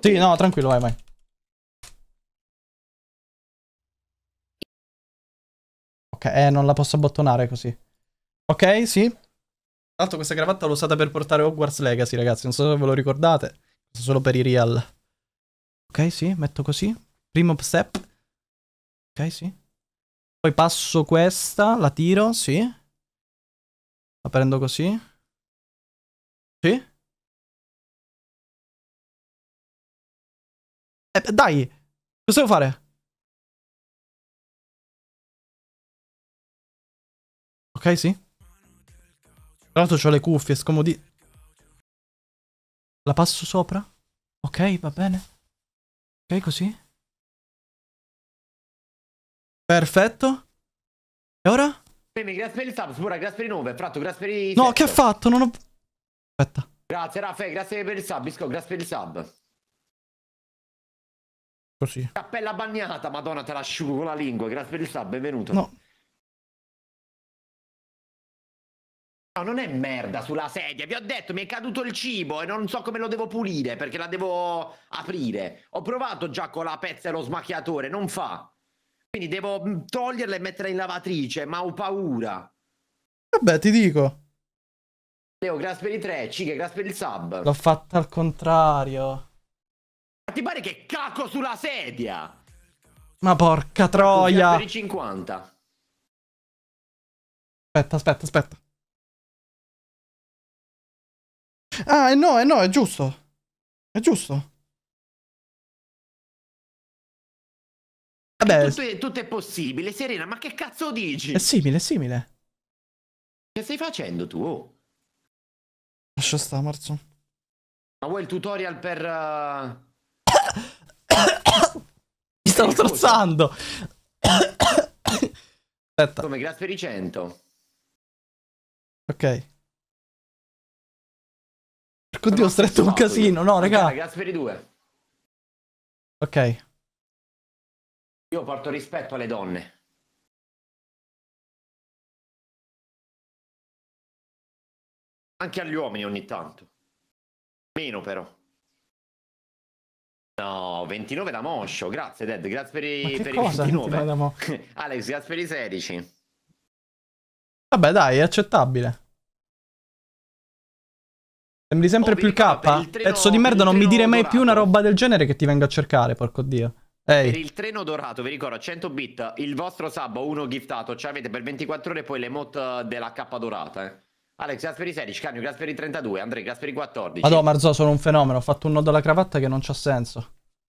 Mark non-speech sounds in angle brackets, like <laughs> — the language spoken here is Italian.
Sì, no, tranquillo, vai, vai. Ok, eh, non la posso abbottonare così. Ok, sì. Tra l'altro questa cravatta l'ho usata per portare Hogwarts Legacy, ragazzi, non so se ve lo ricordate. Solo per i real. Ok, sì, metto così. Primo step. Ok, sì. Poi passo questa, la tiro, sì. La prendo così. Sì. Eh, dai, cosa devo fare? Ok, sì. Tra l'altro ho le cuffie, scomodi... La passo sopra? Ok, va bene. Ok, così. Perfetto. E ora? No, che ha fatto? Non ho... Aspetta. Grazie, Raffaele, grazie per il sub, Bisco, grazie per il sub. Così. Cappella bagnata, madonna, te la asciugo con la lingua. Grazie per il sub, benvenuto. No. No, non è merda sulla sedia, vi ho detto, mi è caduto il cibo e non so come lo devo pulire perché la devo aprire. Ho provato già con la pezza e lo smacchiatore, non fa. Quindi devo mm, toglierla e metterla in lavatrice, ma ho paura. Vabbè, ti dico. Leo, grazie per i tre, Ciche, grazie per il sub. L'ho fatta al contrario. Ti pare che cacco sulla sedia? Ma porca troia! Per i 50. Aspetta, aspetta, aspetta. Ah, eh no, eh no, è giusto. È giusto. Vabbè. Tutto è, tutto è possibile, Serena, ma che cazzo dici? È simile, è simile. Che stai facendo tu? Lascia sta, Marzo. Ma vuoi il tutorial per... Uh stavo strozzando. Aspetta. Come grazie per i 100. Ok. Oddio, ho stretto un casino. No, raga. Grazie per i 2. Ok. Io porto rispetto alle donne. Anche agli uomini ogni tanto. Meno però. No, 29 da Moscio, grazie Ted, grazie per i, per cosa, i 29. <laughs> Alex, grazie per i 16. Vabbè dai, è accettabile. Sembri sempre oh, più il K. Pezzo di merda, non mi dire mai dorato. più una roba del genere che ti venga a cercare, porco dio. Ehi. Per il treno dorato, vi ricordo, 100 bit, il vostro sub, uno giftato, cioè avete per 24 ore poi le mod della K dorata, eh. Alex Gasperi 16, Cagno Gasperi 32, Andrei Gasperi 14. Madò, Marzò, sono un fenomeno. Ho fatto un nodo alla cravatta che non c'ha senso.